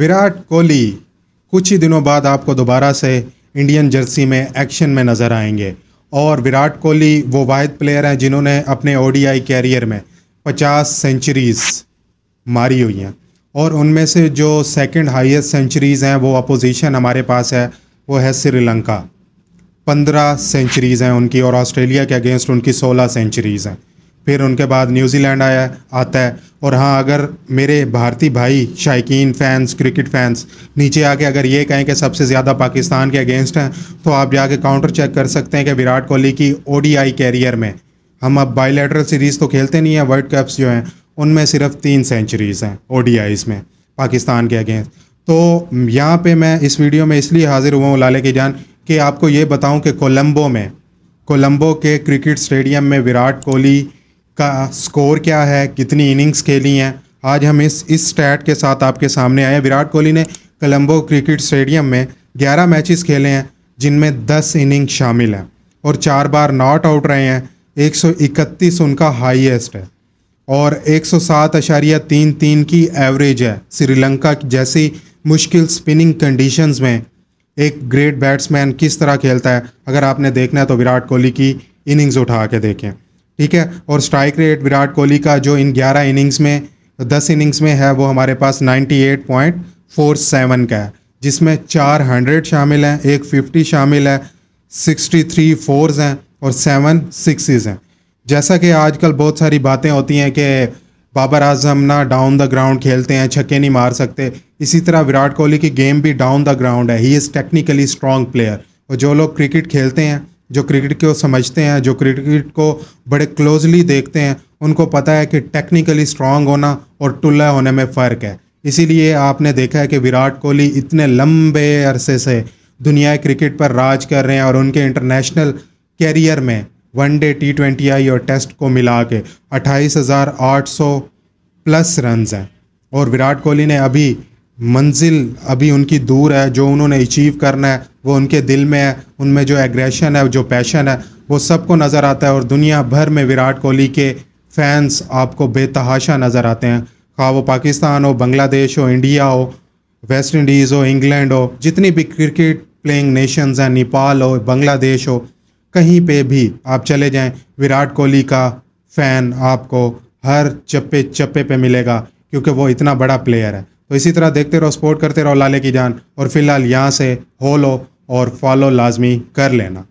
विराट कोहली कुछ ही दिनों बाद आपको दोबारा से इंडियन जर्सी में एक्शन में नज़र आएंगे और विराट कोहली वो वाद प्लेयर हैं जिन्होंने अपने ओडीआई कैरियर में 50 सेंचुरीज मारी हुई हैं और उनमें से जो सेकंड हाईएस्ट सेंचुरीज़ हैं वो अपोजिशन हमारे पास है वो है श्रीलंका पंद्रह सेंचुरीज़ हैं उनकी और ऑस्ट्रेलिया के अगेंस्ट उनकी सोलह सेंचुरीज़ हैं फिर उनके बाद न्यूजीलैंड आया आता है और हाँ अगर मेरे भारतीय भाई शायकीन फैंस क्रिकेट फैंस नीचे आके अगर ये कहें कि सबसे ज़्यादा पाकिस्तान के अगेंस्ट हैं तो आप जाके काउंटर चेक कर सकते हैं कि विराट कोहली की ओडीआई कैरियर में हम अब बायोलेटरल सीरीज़ तो खेलते नहीं हैं वर्ल्ड कप्स जो हैं उनमें सिर्फ तीन सेंचुरीज़ हैं ओ में पाकिस्तान के अगेंस्ट तो यहाँ पे मैं इस वीडियो में इसलिए हाजिर हुआ हूँ लाले की जान कि आपको ये बताऊँ कि कोलम्बो में कोलम्बो के क्रिकेट स्टेडियम में विराट कोहली का स्कोर क्या है कितनी इनिंग्स खेली हैं आज हम इस इस स्टैट के साथ आपके सामने आए विराट कोहली ने कलंबो क्रिकेट स्टेडियम में 11 मैचेस खेले हैं जिनमें 10 इनिंग शामिल हैं और चार बार नॉट आउट रहे हैं 131 उनका हाईएस्ट है और एक अशारिया तीन तीन की एवरेज है श्रीलंका जैसी मुश्किल स्पिनिंग कंडीशंस में एक ग्रेट बैट्समैन किस तरह खेलता है अगर आपने देखना है तो विराट कोहली की इनिंग्स उठा के देखें ठीक है और स्ट्राइक रेट विराट कोहली का जो इन 11 इनिंग्स में 10 इनिंग्स में है वो हमारे पास 98.47 का है जिसमें चार हंड्रेड शामिल हैं एक फिफ्टी शामिल है सिक्सटी थ्री फोर्स हैं और सेवन सिक्सेस हैं जैसा कि आजकल बहुत सारी बातें होती हैं कि बाबर आजम ना डाउन द ग्राउंड खेलते हैं छक्के नहीं मार सकते इसी तरह विराट कोहली की गेम भी डाउन द ग्राउंड है he is technically strong player और जो लोग क्रिकेट खेलते हैं जो क्रिकेट को समझते हैं जो क्रिकेट को बड़े क्लोजली देखते हैं उनको पता है कि टेक्निकली स्ट्रांग होना और टुल्ला होने में फ़र्क है इसीलिए आपने देखा है कि विराट कोहली इतने लंबे अरसे से दुनिया क्रिकेट पर राज कर रहे हैं और उनके इंटरनेशनल कैरियर में वनडे टी ट्वेंटी आई और टेस्ट को मिला के अट्ठाईस हज़ार आठ सौ प्लस रन्स हैं और विराट कोहली ने अभी मंजिल अभी उनकी दूर है जो उन्होंने अचीव करना है वो उनके दिल में है उनमें जो एग्रेशन है जो पैशन है वो सबको नज़र आता है और दुनिया भर में विराट कोहली के फैंस आपको बेतहाशा नज़र आते हैं खा वो पाकिस्तान हो बांग्लादेश हो इंडिया हो वेस्ट इंडीज़ हो इंग्लैंड हो जितनी भी क्रिकेट प्लेइंग नेशंस हैं नेपाल हो बांग्लादेश हो कहीं पे भी आप चले जाएं विराट कोहली का फ़ैन आपको हर चप्पे चप्पे पे मिलेगा क्योंकि वो इतना बड़ा प्लेयर है तो इसी तरह देखते रहो सपोर्ट करते रहो लाले की जान और फिलहाल यहाँ से होलो और फॉलो लाजमी कर लेना